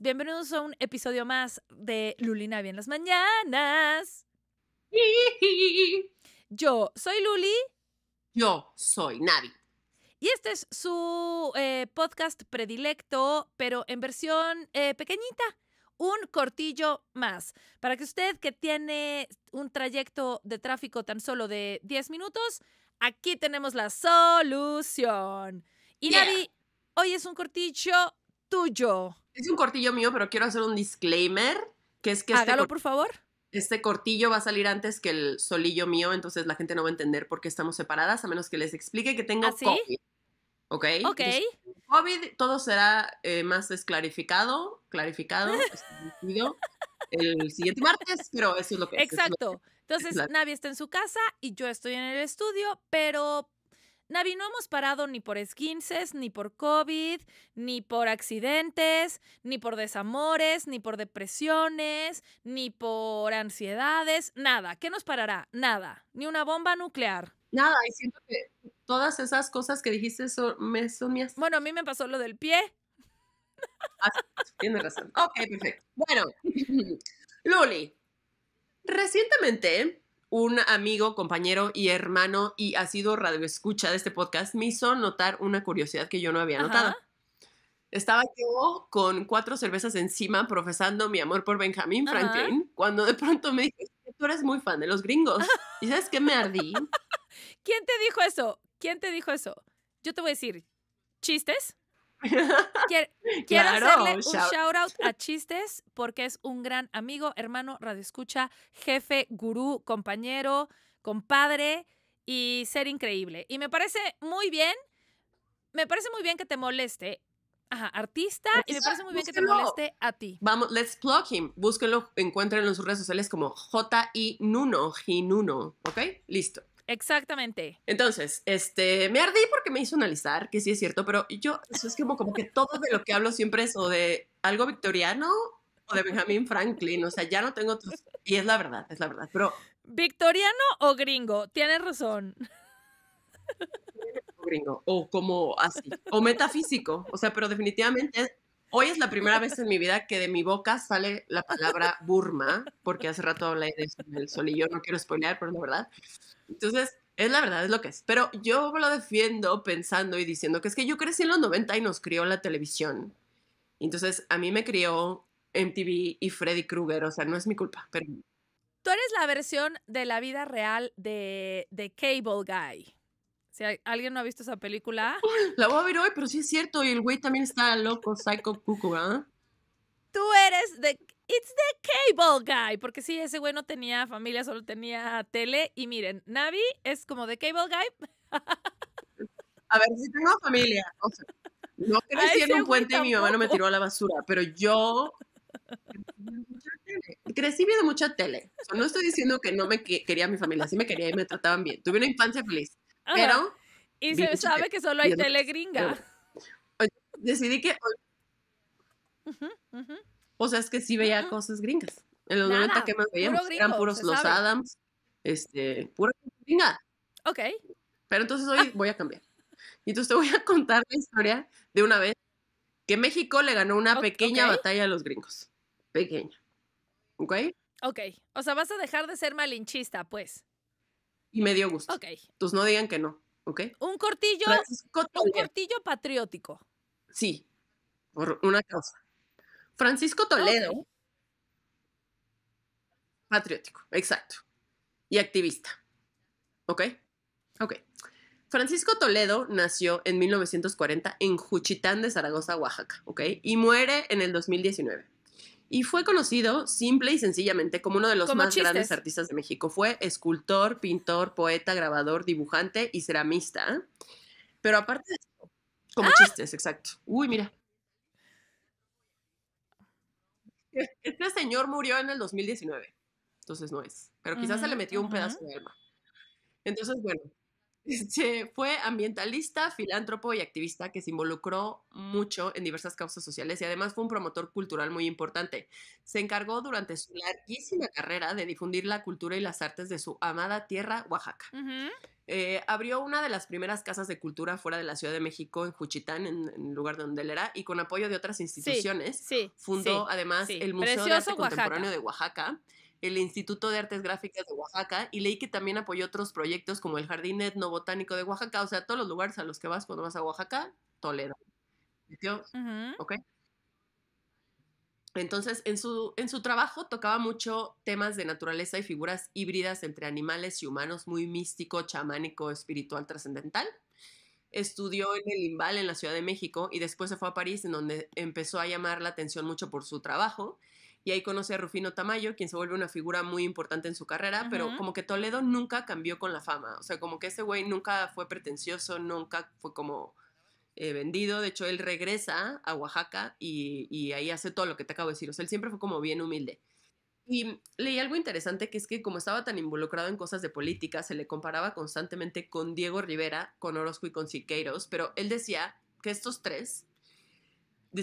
Bienvenidos a un episodio más de Navi en las Mañanas. Yo soy Luli. Yo soy Navi. Y este es su eh, podcast predilecto, pero en versión eh, pequeñita un cortillo más. Para que usted que tiene un trayecto de tráfico tan solo de 10 minutos, aquí tenemos la solución. Y Navi, hoy es un cortillo tuyo. Es un cortillo mío, pero quiero hacer un disclaimer, que es que... este por favor. Este cortillo va a salir antes que el solillo mío, entonces la gente no va a entender por qué estamos separadas, a menos que les explique que tengo ¿Ah, COVID. ¿Ok? Ok. COVID, todo será eh, más desclarificado, clarificado, el siguiente martes, pero eso es lo que... Exacto. Entonces, Navi está en su casa y yo estoy en el estudio, pero Navi, no hemos parado ni por esquinces, ni por COVID, ni por accidentes, ni por desamores, ni por depresiones, ni por ansiedades, nada. ¿Qué nos parará? Nada. Ni una bomba nuclear. Nada, y siento que todas esas cosas que dijiste son, me, Bueno, a mí me pasó lo del pie. Ah, tienes razón. Ok, perfecto. Bueno, Luli, recientemente un amigo, compañero y hermano y ha sido radioescucha de este podcast, me hizo notar una curiosidad que yo no había notado. Estaba yo con cuatro cervezas encima profesando mi amor por Benjamin Franklin, cuando de pronto me dije, tú eres muy fan de los gringos. ¿Y sabes qué me ardí? ¿Quién te dijo eso? ¿Quién te dijo eso? Yo te voy a decir, ¿chistes? Quiero, hacerle un shout. out a Chistes porque es un gran amigo, hermano, radioescucha, jefe, gurú, compañero, compadre y ser increíble. Y me parece muy bien, me parece muy bien que te moleste. artista, y me parece muy bien que te moleste a ti. Vamos, let's plug him. Búsquenlo, encuentren en sus redes sociales como J I Nuno, G. Nuno, ¿ok? Listo. Exactamente. Entonces, este, me ardí porque me hizo analizar, que sí es cierto, pero yo, eso es como, como que todo de lo que hablo siempre es o de algo victoriano o de Benjamin Franklin, o sea, ya no tengo y es la verdad, es la verdad, pero... Victoriano o gringo, tienes razón. Gringo, o como así, o metafísico, o sea, pero definitivamente Hoy es la primera vez en mi vida que de mi boca sale la palabra Burma, porque hace rato hablé de eso el sol y yo no quiero spoilear, pero es la verdad. Entonces, es la verdad, es lo que es. Pero yo lo defiendo pensando y diciendo que es que yo crecí en los 90 y nos crió la televisión. Entonces, a mí me crió MTV y Freddy Krueger, o sea, no es mi culpa, pero... Tú eres la versión de la vida real de, de Cable Guy. Si alguien no ha visto esa película. La voy a ver hoy, pero sí es cierto. Y el güey también está loco, psycho cuckoo ¿ah? Tú eres de. It's the cable guy. Porque sí, ese güey no tenía familia, solo tenía tele. Y miren, Navi es como the cable guy. A ver, si tengo familia. no crecí en un puente y mi mamá no me tiró a la basura, pero yo crecí viendo mucha tele. no estoy diciendo que no me quería mi familia, sí me quería y me trataban bien. Tuve una infancia feliz. Pero... Y se sabe que solo hay tele telegringa. decidí que... O sea, es que sí veía cosas gringas. En los 90 que más veíamos eran puros los Adams, este, pura gringa. Ok. Pero entonces hoy voy a cambiar. Y entonces te voy a contar la historia de una vez que México le ganó una pequeña batalla a los gringos. Pequeña. ¿Ok? Ok. O sea, vas a dejar de ser malinchista, pues y me dio gusto. Ok. Entonces no digan que no, ¿ok? Un cortillo, un cortillo patriótico. Sí, por una causa. Francisco ah, Toledo, patriótico, exacto, y activista, ¿ok? Ok. Francisco Toledo nació en 1940 en Juchitán de Zaragoza, Oaxaca, ¿ok? Y muere en el 2019 y fue conocido simple y sencillamente como uno de los más grandes artistas de México. Fue escultor, pintor, poeta, grabador, dibujante y ceramista. Pero aparte de eso, como ¡Ah! chistes, exacto. Uy, mira. Este señor murió en el 2019, entonces no es, pero quizás se le mm, metió un pedazo de alma. Entonces, bueno, este, fue ambientalista, filántropo y activista que se involucró mucho en diversas causas sociales y además fue un promotor cultural muy importante. Se encargó durante su larguísima carrera de difundir la cultura y las artes de su amada tierra, Oaxaca. Eh, abrió una de las primeras casas de cultura fuera de la Ciudad de México, en Juchitán, en, el lugar donde él era, y con apoyo de otras instituciones, fundó además el Museo de Arte Contemporáneo de Oaxaca el Instituto de Artes Gráficas de Oaxaca y leí que también apoyó otros proyectos como el Jardín Etnobotánico de Oaxaca, o sea, todos los lugares a los que vas cuando vas a Oaxaca, Toledo. Entonces, en su, en su trabajo tocaba mucho temas de naturaleza y figuras híbridas entre animales y humanos, muy místico, chamánico, espiritual, trascendental. Estudió en el Imbal en la Ciudad de México y después se fue a París, en donde empezó a llamar la atención mucho por su trabajo y ahí conoce a Rufino Tamayo, quien se vuelve una figura muy importante en su carrera, pero como que Toledo nunca cambió con la fama, o sea, como que ese güey nunca fue pretencioso, nunca fue como... Eh, vendido. De hecho, él regresa a Oaxaca y, y, ahí hace todo lo que te acabo de decir. O sea, él siempre fue como bien humilde. Y leí algo interesante que es que como estaba tan involucrado en cosas de política, se le comparaba constantemente con Diego Rivera, con Orozco y con Siqueiros, pero él decía que estos tres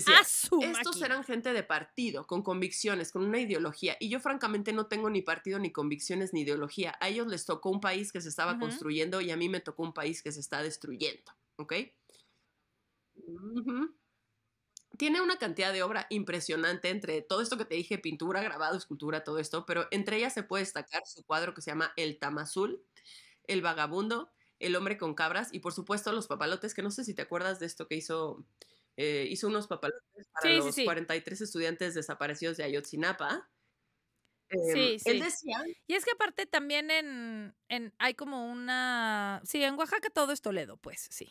Ah, ah, estos eran gente de partido, con convicciones, con una ideología. Y yo francamente no tengo ni partido, ni convicciones, ni ideología. A ellos les tocó un país que se estaba construyendo y a mí me tocó un país que se está destruyendo. ¿Ok? Tiene una cantidad de obra impresionante entre todo esto que te dije, pintura, grabado, escultura, todo esto, pero entre ellas se puede destacar su cuadro que se llama El Tamazul, El Vagabundo, El Hombre con Cabras y por supuesto Los Papalotes, que no sé si te acuerdas de esto que hizo eh, hizo unos papalotes para los 43 estudiantes desaparecidos de Ayotzinapa. Em, sí. él decía. Y es que aparte también en, hay como una. Sí, en Oaxaca todo es Toledo, pues, sí.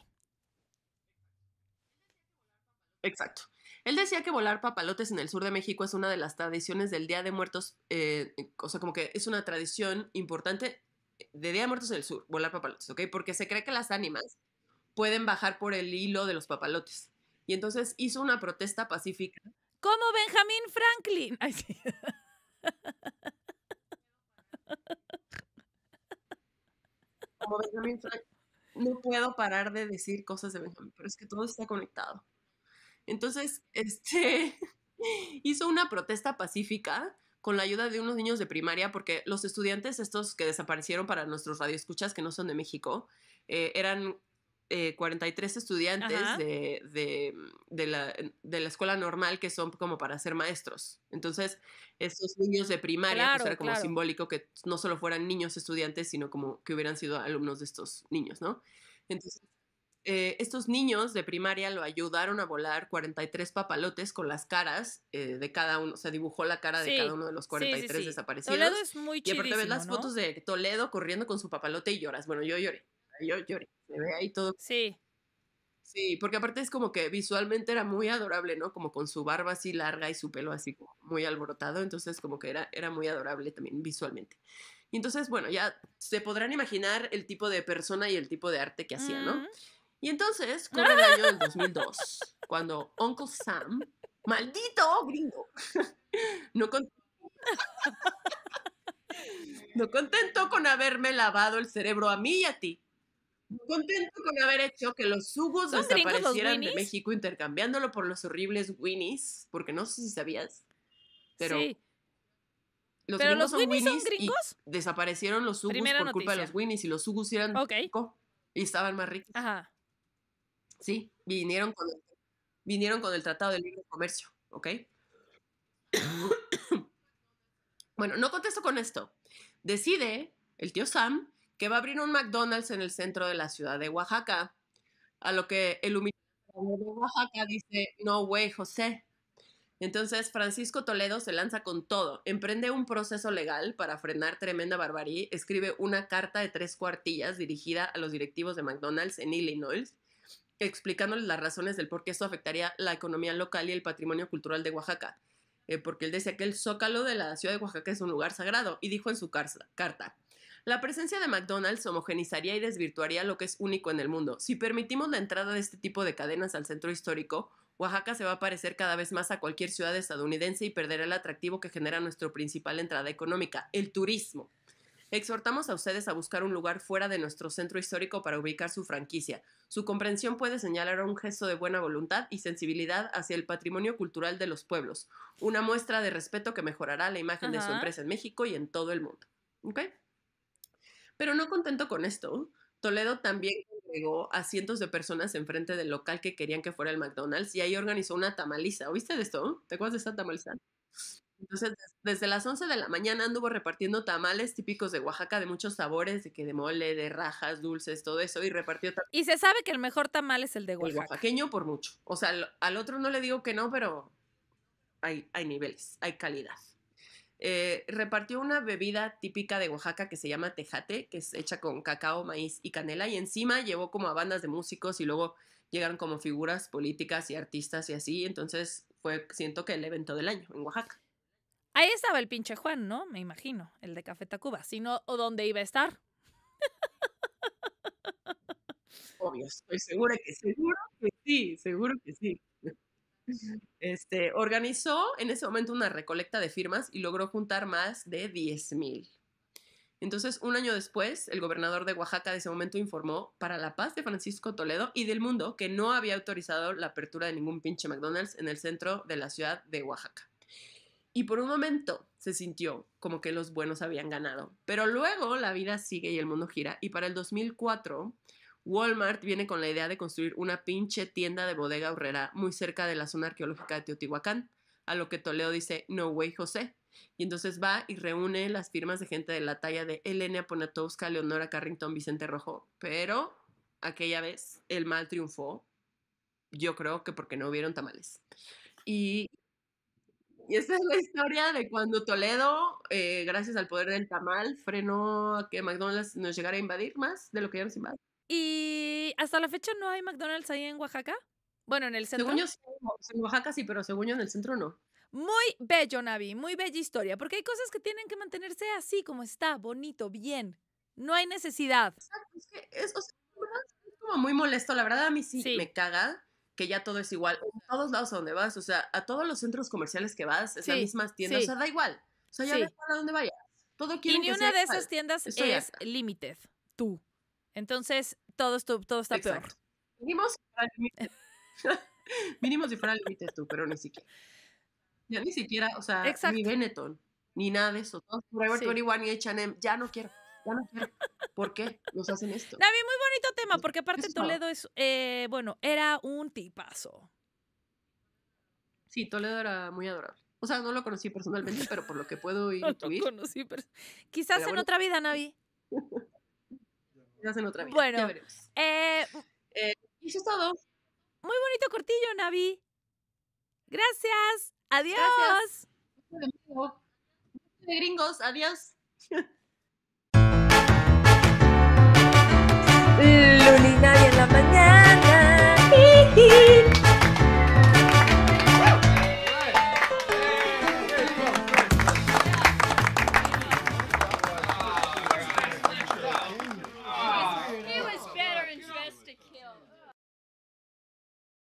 Exacto. Él decía que volar papalotes en el sur de México es una de las tradiciones del Día de Muertos, eh, eh, o sea, como que es una tradición importante de Día de Muertos en el sur, volar papalotes, ¿ok? Porque se cree que las ánimas pueden bajar por el hilo de los papalotes. Y entonces hizo una protesta pacífica. Como Benjamin Franklin. Como Franklin. No puedo parar de decir cosas de Benjamin, pero es que todo está conectado. Entonces, este hizo una protesta pacífica con la ayuda de unos niños de primaria, porque los estudiantes estos que desaparecieron para nuestros radioescuchas que no son de México, eh, eran 43 eh, estudiantes de, de, la, escuela normal que son como para ser maestros. Entonces, estos niños de primaria, pues, era como simbólico que no solo fueran niños estudiantes, sino como que hubieran sido alumnos de estos niños, ¿no? Entonces, eh, estos niños de primaria lo ayudaron a volar 43 papalotes con las caras eh, de cada uno, se dibujó la cara de cada uno de los 43 desaparecidos. es muy Y aparte ves las fotos de Toledo corriendo con su papalote y lloras. Bueno, yo lloré yo lloré, se ve ahí todo. Sí. Sí, porque aparte es como que visualmente era muy adorable, ¿no? Como con su barba así larga y su pelo así muy alborotado, entonces como que era, era muy adorable también visualmente. Y entonces, bueno, ya se podrán imaginar el tipo de persona y el tipo de arte que hacía, ¿no? Mm. Y entonces, como el año del 2002, cuando Uncle Sam, maldito gringo, no, no contento con haberme lavado el cerebro a mí y a ti, Contento con haber hecho que los hugos desaparecieran de México intercambiándolo por los horribles Winnies, porque no sé si sabías, pero los son Winnies, desaparecieron los hugos por culpa de los Winnies y los hugos eran rico y estaban más ricos. Ajá. Sí, vinieron con el, vinieron con el Tratado de Libre Comercio, ¿ok? bueno, no contesto con esto. Decide el tío Sam que va a abrir un McDonald's en el centro de la ciudad de Oaxaca, a lo que el humilde de Oaxaca dice, no, güey, José. Entonces Francisco Toledo se lanza con todo, emprende un proceso legal para frenar tremenda barbarie, escribe una carta de tres cuartillas dirigida a los directivos de McDonald's en Illinois, explicándoles las razones del por qué esto afectaría la economía local y el patrimonio cultural de Oaxaca, eh, porque él decía que el zócalo de la ciudad de Oaxaca es un lugar sagrado y dijo en su carta, la presencia de McDonald's homogenizaría y desvirtuaría lo que es único en el mundo. Si permitimos la entrada de este tipo de cadenas al centro histórico, Oaxaca se va a parecer cada vez más a cualquier ciudad estadounidense y perderá el atractivo que genera nuestra principal entrada económica, el turismo. Exhortamos a ustedes a buscar un lugar fuera de nuestro centro histórico para ubicar su franquicia. Su comprensión puede señalar un gesto de buena voluntad y sensibilidad hacia el patrimonio cultural de los pueblos, una muestra de respeto que mejorará la imagen de su empresa en México y en todo el mundo. ¿Okay? Pero no contento con esto, Toledo también congregó a cientos de personas enfrente del local que querían que fuera el McDonald's y ahí organizó una tamaliza. ¿Oíste de esto? ¿Te acuerdas de esta tamaliza? Entonces, desde las 11 de la mañana anduvo repartiendo tamales típicos de Oaxaca de muchos sabores, de que de mole, de rajas, dulces, todo eso, y repartió Y se sabe que el mejor tamal es el de Oaxaca. El oaxaqueño por mucho. O sea, al, otro no le digo que no, pero hay niveles, hay calidad. Eh, repartió una bebida típica de Oaxaca que se llama tejate, que es hecha con cacao, maíz y canela, y encima llevó como a bandas de músicos y luego llegaron como figuras políticas y artistas y así, entonces fue, siento que el evento del año en Oaxaca. Ahí estaba el pinche Juan, ¿no? Me imagino, el de Café Tacuba, sino o dónde iba a estar. Obvio, estoy segura que seguro que sí, seguro que sí. Este, organizó en ese momento una recolecta de firmas y logró juntar más de 10.000. Entonces, un año después, el gobernador de Oaxaca de ese momento informó para la paz de Francisco Toledo y del mundo que no había autorizado la apertura de ningún pinche McDonald's en el centro de la ciudad de Oaxaca. Y por un momento se sintió como que los buenos habían ganado. Pero luego la vida sigue y el mundo gira. Y para el 2004, Walmart viene con la idea de construir una pinche tienda de bodega horrera muy cerca de la zona arqueológica de Teotihuacán, a lo que Toledo dice, no way, José. Y entonces va y reúne las firmas de gente de la talla de Elena Poniatowska, Leonora Carrington, Vicente Rojo. Pero aquella vez el mal triunfó, yo creo que porque no hubieron tamales. Y, y esa es la historia de cuando Toledo, eh, gracias al poder del tamal, frenó a que McDonald's nos llegara a invadir más de lo que ya nos invadió. Y hasta la fecha no hay McDonald's ahí en Oaxaca. Bueno, en el centro. en Oaxaca sí, pero según yo en el centro no. Muy bello, Navi, muy bella historia, porque hay cosas que tienen que mantenerse así como está, bonito, bien. No hay necesidad. es que es, como muy molesto, la verdad a mí sí, me caga que ya todo es igual. En todos lados a donde vas, o sea, a todos los centros comerciales que vas, es la mismas tiendas, o sea, da igual. O sea, ya ves a donde vayas. Todo y ni una de esas tiendas es limited, tú. Entonces, todo, estuvo, todo está peor. Mínimo y fuera límites. límite tú, pero ni siquiera. Ya ni siquiera, o sea, ni Benetton, ni nada de eso. Todos Forever y H&M, ya no quiero. Ya no quiero. ¿Por qué nos hacen esto? Navi, muy bonito tema, porque aparte Toledo es, eh, bueno, era un tipazo. Sí, Toledo era muy adorable. O sea, no lo conocí personalmente, pero por lo que puedo intuir. no lo conocí, pero... Quizás en otra vida, Navi. quizás en otra vida. Bueno, ya veremos. Eh, eh, eso es todo. Muy bonito cortillo, Navi. Gracias. Adiós. Gracias. De gringos, adiós.